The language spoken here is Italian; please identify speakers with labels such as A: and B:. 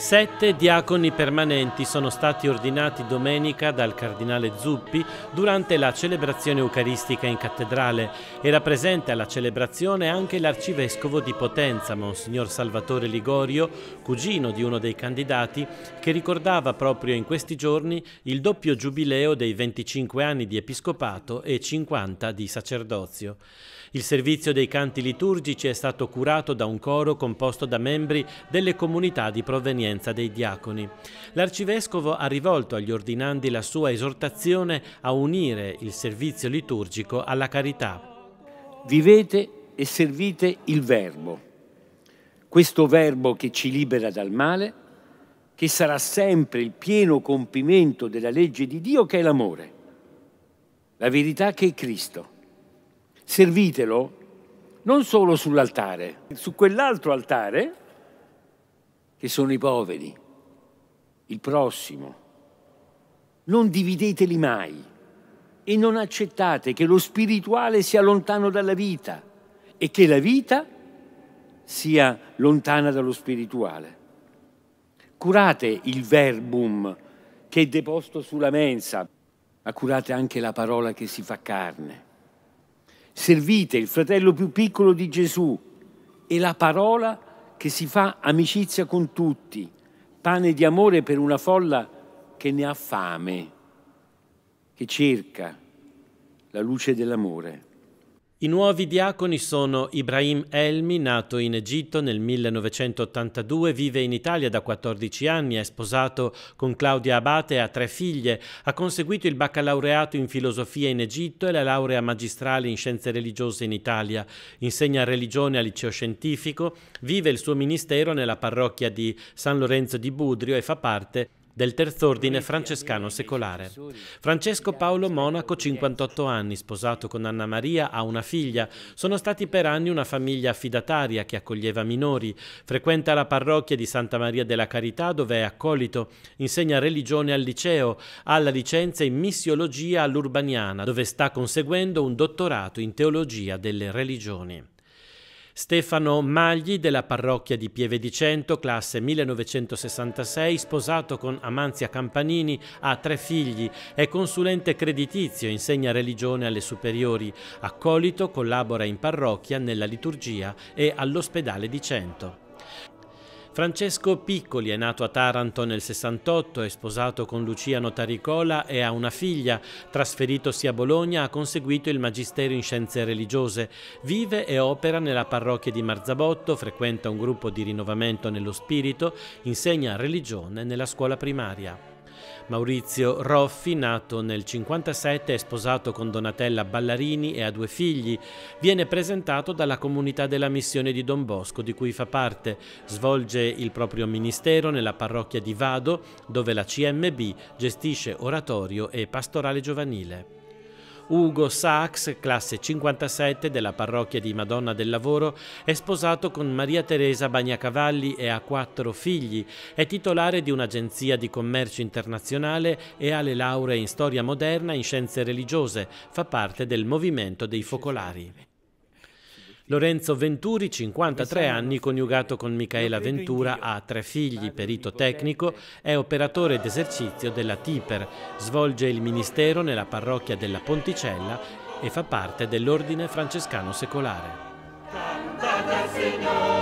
A: Sette diaconi permanenti sono stati ordinati domenica dal cardinale Zuppi durante la celebrazione eucaristica in cattedrale. Era presente alla celebrazione anche l'arcivescovo di Potenza, Monsignor Salvatore Ligorio, cugino di uno dei candidati, che ricordava proprio in questi giorni il doppio giubileo dei 25 anni di episcopato e 50 di sacerdozio. Il servizio dei canti liturgici è stato curato da un coro composto da membri delle comunità di provenienza presenza dei diaconi. L'arcivescovo ha rivolto agli ordinandi la sua esortazione a unire il servizio liturgico alla carità.
B: Vivete e servite il Verbo, questo Verbo che ci libera dal male, che sarà sempre il pieno compimento della legge di Dio che è l'amore, la verità che è Cristo. Servitelo non solo sull'altare, su quell'altro altare che sono i poveri, il prossimo. Non divideteli mai e non accettate che lo spirituale sia lontano dalla vita e che la vita sia lontana dallo spirituale. Curate il verbum che è deposto sulla mensa, ma curate anche la parola che si fa carne. Servite il fratello più piccolo di Gesù e la parola che si fa amicizia con tutti, pane di amore per una folla che ne ha fame, che cerca la luce dell'amore. I nuovi diaconi
A: sono Ibrahim Elmi, nato in Egitto nel 1982, vive in Italia da 14 anni, è sposato con Claudia Abate e ha tre figlie, ha conseguito il baccalaureato in filosofia in Egitto e la laurea magistrale in scienze religiose in Italia, insegna religione al liceo scientifico, vive il suo ministero nella parrocchia di San Lorenzo di Budrio e fa parte del terzo ordine francescano secolare. Francesco Paolo Monaco, 58 anni, sposato con Anna Maria, ha una figlia. Sono stati per anni una famiglia affidataria che accoglieva minori. Frequenta la parrocchia di Santa Maria della Carità dove è accolito. Insegna religione al liceo. Ha la licenza in missiologia all'Urbaniana dove sta conseguendo un dottorato in teologia delle religioni. Stefano Magli della parrocchia di Pieve di Cento, classe 1966, sposato con Amanzia Campanini, ha tre figli, è consulente creditizio, insegna religione alle superiori, accolito, collabora in parrocchia, nella liturgia e all'ospedale di Cento. Francesco Piccoli è nato a Taranto nel 68, è sposato con Lucia Notaricola e ha una figlia. Trasferitosi a Bologna ha conseguito il magistero in scienze religiose. Vive e opera nella parrocchia di Marzabotto, frequenta un gruppo di rinnovamento nello spirito, insegna religione nella scuola primaria. Maurizio Roffi, nato nel 57, è sposato con Donatella Ballarini e ha due figli. Viene presentato dalla comunità della missione di Don Bosco, di cui fa parte. Svolge il proprio ministero nella parrocchia di Vado, dove la CMB gestisce oratorio e pastorale giovanile. Ugo Sachs, classe 57 della parrocchia di Madonna del Lavoro, è sposato con Maria Teresa Bagnacavalli e ha quattro figli, è titolare di un'agenzia di commercio internazionale e ha le lauree in storia moderna e in scienze religiose, fa parte del movimento dei focolari. Lorenzo Venturi, 53 anni, coniugato con Micaela Ventura, ha tre figli, perito tecnico, è operatore d'esercizio della Tiper, svolge il ministero nella parrocchia della Ponticella e fa parte dell'ordine francescano secolare. Signore!